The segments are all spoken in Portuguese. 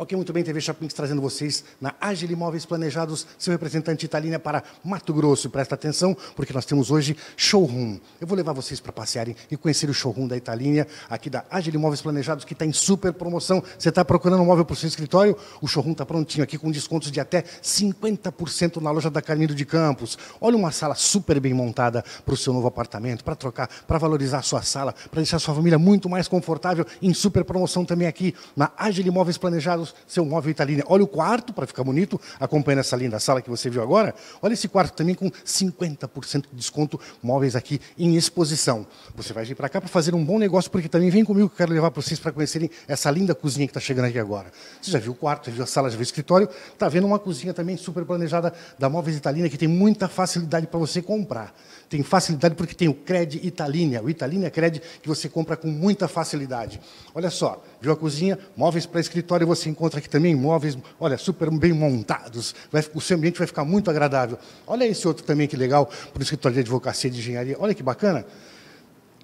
Ok, muito bem, TV Shopping trazendo vocês na Agile Imóveis Planejados, seu representante Italina é para Mato Grosso. Presta atenção, porque nós temos hoje showroom. Eu vou levar vocês para passearem e conhecer o showroom da Italinha, aqui da Agile Imóveis Planejados, que está em super promoção. Você está procurando um móvel para o seu escritório? O showroom está prontinho aqui, com descontos de até 50% na loja da Carneiro de Campos. Olha uma sala super bem montada para o seu novo apartamento, para trocar, para valorizar a sua sala, para deixar a sua família muito mais confortável, em super promoção também aqui na Agile Imóveis Planejados quartos, seu móvel está né? Olha o quarto, para ficar bonito, acompanhando essa linda sala que você viu agora. Olha esse quarto também com 50% de desconto, móveis aqui em exposição. Você vai vir para cá para fazer um bom negócio, porque também vem comigo que eu quero levar para vocês para conhecerem essa linda cozinha que está chegando aqui agora. Você já viu o quarto, já viu a sala, já viu o escritório. Está vendo uma cozinha também super planejada da Móveis Italina, que tem muita facilidade para você comprar. Tem facilidade porque tem o Credit Italina, o Italina Credit, que você compra com muita facilidade. Olha só, viu a cozinha, móveis para escritório, você encontra encontra aqui também imóveis, olha, super bem montados, vai, o seu ambiente vai ficar muito agradável. Olha esse outro também que legal, para o escritório de advocacia de engenharia, olha que bacana.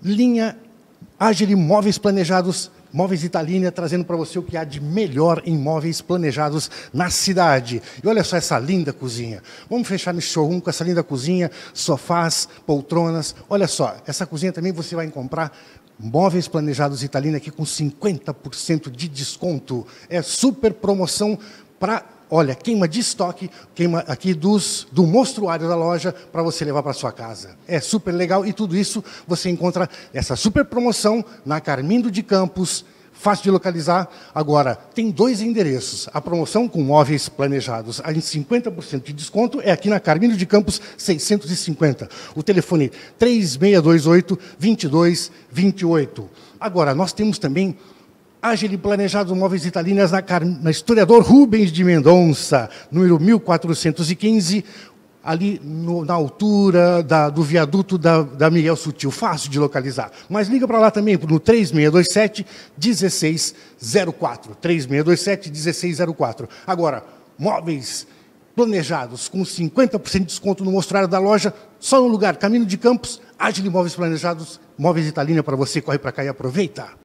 Linha Ágil Imóveis Planejados, Móveis Italínia, trazendo para você o que há de melhor em móveis planejados na cidade. E olha só essa linda cozinha. Vamos fechar no showroom com essa linda cozinha, sofás, poltronas. Olha só, essa cozinha também você vai encontrar. Móveis Planejados Italina aqui com 50% de desconto. É super promoção para, olha, queima de estoque, queima aqui dos do mostruário da loja para você levar para sua casa. É super legal e tudo isso você encontra essa super promoção na Carmindo de Campos fácil de localizar. Agora, tem dois endereços. A promoção com móveis planejados a 50% de desconto é aqui na Carmino de Campos 650. O telefone 3628 2228. Agora, nós temos também Ágil e Planejados Móveis Italinas na, Car... na Historiador Rubens de Mendonça, número 1415, ali no, na altura da, do viaduto da, da Miguel Sutil, fácil de localizar. Mas liga para lá também, no 3627-1604. 3627-1604. Agora, móveis planejados com 50% de desconto no mostrário da loja, só no lugar, Caminho de Campos, Agile Móveis Planejados, Móveis Italina para você, corre para cá e aproveita.